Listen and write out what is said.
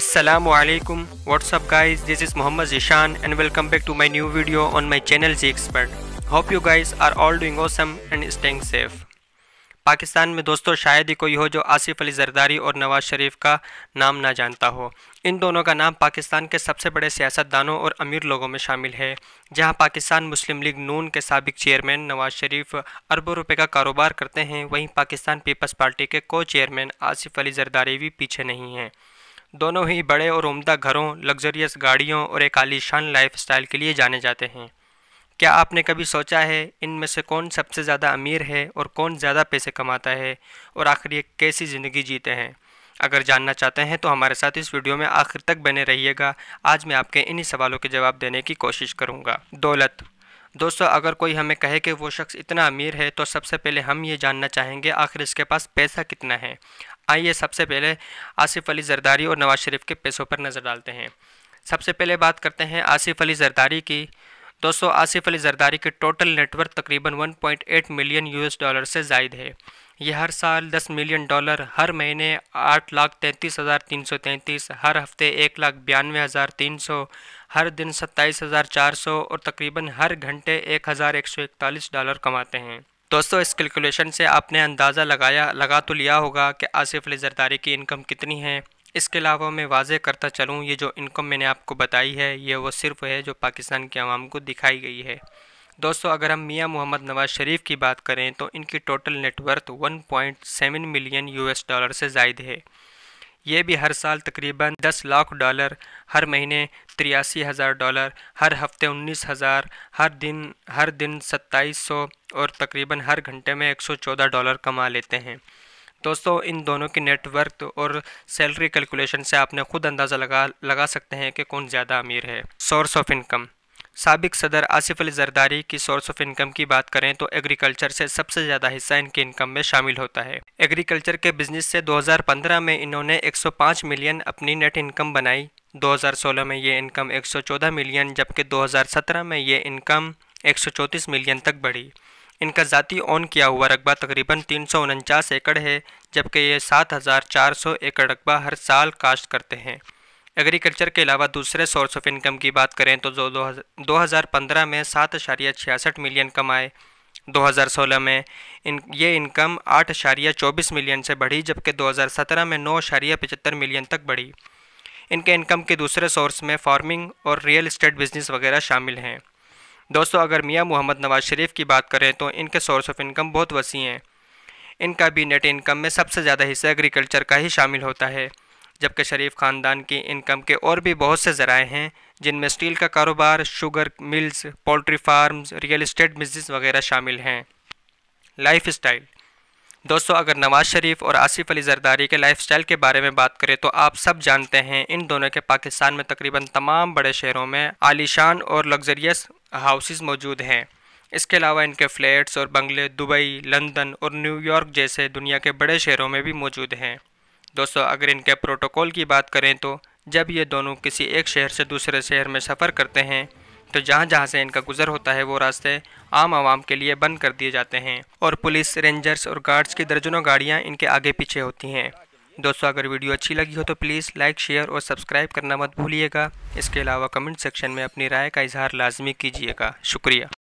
Assalamualaikum. What's up guys? This is Muhammad Zishan and welcome back to my new video on my channel Z Expert. Hope you guys are all doing awesome and staying safe. Pakistan में दोस्तों शायद ही कोई हो जो आसिफ अली जरदारी और नवाज शरीफ का नाम ना जानता हो इन दोनों का नाम पाकिस्तान के सबसे बड़े सियासतदानों और अमीर लोगों में शामिल है जहां पाकिस्तान मुस्लिम लीग नून के सबक चेयरमैन नवाज शरीफ अरबों रुपए का कारोबार करते हैं वहीं पाकिस्तान पीपल्स पार्टी के को चेयरमैन आसिफ अली जरदारी भी पीछे नहीं हैं दोनों ही बड़े और उम्दा घरों लग्जरियस गाड़ियों और एक आलीशान स्टाइल के लिए जाने जाते हैं क्या आपने कभी सोचा है इनमें से कौन सबसे ज़्यादा अमीर है और कौन ज़्यादा पैसे कमाता है और आखिर ये कैसी ज़िंदगी जीते हैं अगर जानना चाहते हैं तो हमारे साथ इस वीडियो में आखिर तक बने रहिएगा आज मैं आपके इन्हीं सवालों के जवाब देने की कोशिश करूँगा दौलत दोस्तों अगर कोई हमें कहे कि वो शख्स इतना अमीर है तो सबसे पहले हम ये जानना चाहेंगे आखिर इसके पास पैसा कितना है आइए सबसे पहले आसिफ अली जरदारी और नवाज शरीफ के पैसों पर नज़र डालते हैं सबसे पहले बात करते हैं आसिफ अली जरदारी की दोस्तों आसिफ अली जरदारी के टोटल नेटवर्क तकरीबन 1.8 मिलियन यूएस डॉलर से जायद है यह हर साल 10 मिलियन डॉलर हर महीने आठ लाख तैंतीस हज़ार तीन सौ तैंतीस हर हफ्ते एक लाख बयानवे हज़ार तीन सौ हर दिन सत्ताईस हज़ार चार सौ और तकरीबन हर घंटे एक हज़ार एक सौ इकतालीस डॉलर कमाते हैं दोस्तों इस कैलकुलेशन से आपने अंदाज़ा लगाया लगा तो लिया होगा कि आसिफ अली जरदारी की इनकम कितनी है इसके अलावा मैं वाजे करता चलूँ ये जो इनकम मैंने आपको बताई है ये वो सिर्फ है जो पाकिस्तान की आवाम को दिखाई गई है दोस्तों अगर हम मियाँ मोहम्मद नवाज शरीफ की बात करें तो इनकी total net worth 1.7 million US dollar से जायद है ये भी हर साल तकरीबन 10 लाख डॉलर हर महीने तिरासी हज़ार डॉलर हर हफ्ते उन्नीस हज़ार हर दिन हर दिन सत्ताईस सौ और तकरीबन हर घंटे में एक सौ चौदह डॉलर कमा लेते हैं दोस्तों इन दोनों के नेटवर्क और सैलरी कैलकुलेशन से आपने खुद अंदाज़ा लगा लगा सकते हैं कि कौन ज़्यादा अमीर है सोर्स ऑफ इनकम सबक सदर आसिफ अली जरदारी की सोर्स ऑफ इनकम की बात करें तो एग्रीकल्चर से सबसे ज़्यादा हिस्सा इनके इनकम में शामिल होता है एग्रीकल्चर के बिजनेस से 2015 में इन्होंने 105 मिलियन अपनी नेट इनकम बनाई 2016 में ये इनकम 114 मिलियन जबकि 2017 में ये इनकम एक मिलियन तक बढ़ी इनका ज़ाती ऑन किया हुआ रकबा तकरीबन तीन एकड़ है जबकि ये सात एकड़ रकबा हर साल काश्त करते हैं एग्रीकल्चर के अलावा दूसरे सोर्स ऑफ इनकम की बात करें तो जो दो हज़ार पंद्रह में सात अशारिया छियासठ मिलियन कमाए 2016 में इन ये इनकम आठ अशारिया चौबीस मिलियन से बढ़ी जबकि 2017 में नौ अशारिया पचहत्तर मिलियन तक बढ़ी इनके इनकम के दूसरे सोर्स में फार्मिंग और रियल इस्टेट बिजनेस वगैरह शामिल हैं दोस्तों अगर मियाँ मोहम्मद नवाज शरीफ की बात करें तो इनके सोर्स ऑफ इनकम बहुत वसी हैं इनका भी नेट इनकम में सबसे ज़्यादा हिस्सा एग्रीकल्चर का ही शामिल होता है जबकि शरीफ ख़ानदान की इनकम के और भी बहुत से ज़राए हैं जिनमें स्टील का कारोबार sugar mills poultry farms real estate business वगैरह शामिल हैं लाइफ स्टाइल दोस्तों अगर नवाज़ शरीफ और आसिफ अली जरदारी के लाइफस्टाइल के बारे में बात करें तो आप सब जानते हैं इन दोनों के पाकिस्तान में तकरीबन तमाम बड़े शहरों में आलीशान और लग्जरियस हाउसेस मौजूद हैं इसके अलावा इनके फ्लैट्स और बंगले दुबई लंदन और न्यूयॉर्क जैसे दुनिया के बड़े शहरों में भी मौजूद हैं दोस्तों अगर इनके प्रोटोकॉल की बात करें तो जब ये दोनों किसी एक शहर से दूसरे शहर में सफ़र करते हैं तो जहाँ जहाँ से इनका गुजर होता है वो रास्ते आम आवाम के लिए बंद कर दिए जाते हैं और पुलिस रेंजर्स और गार्ड्स की दर्जनों गाड़ियाँ इनके आगे पीछे होती हैं दोस्तों अगर वीडियो अच्छी लगी हो तो प्लीज़ लाइक शेयर और सब्सक्राइब करना मत भूलिएगा इसके अलावा कमेंट सेक्शन में अपनी राय का इजहार लाजमी कीजिएगा शुक्रिया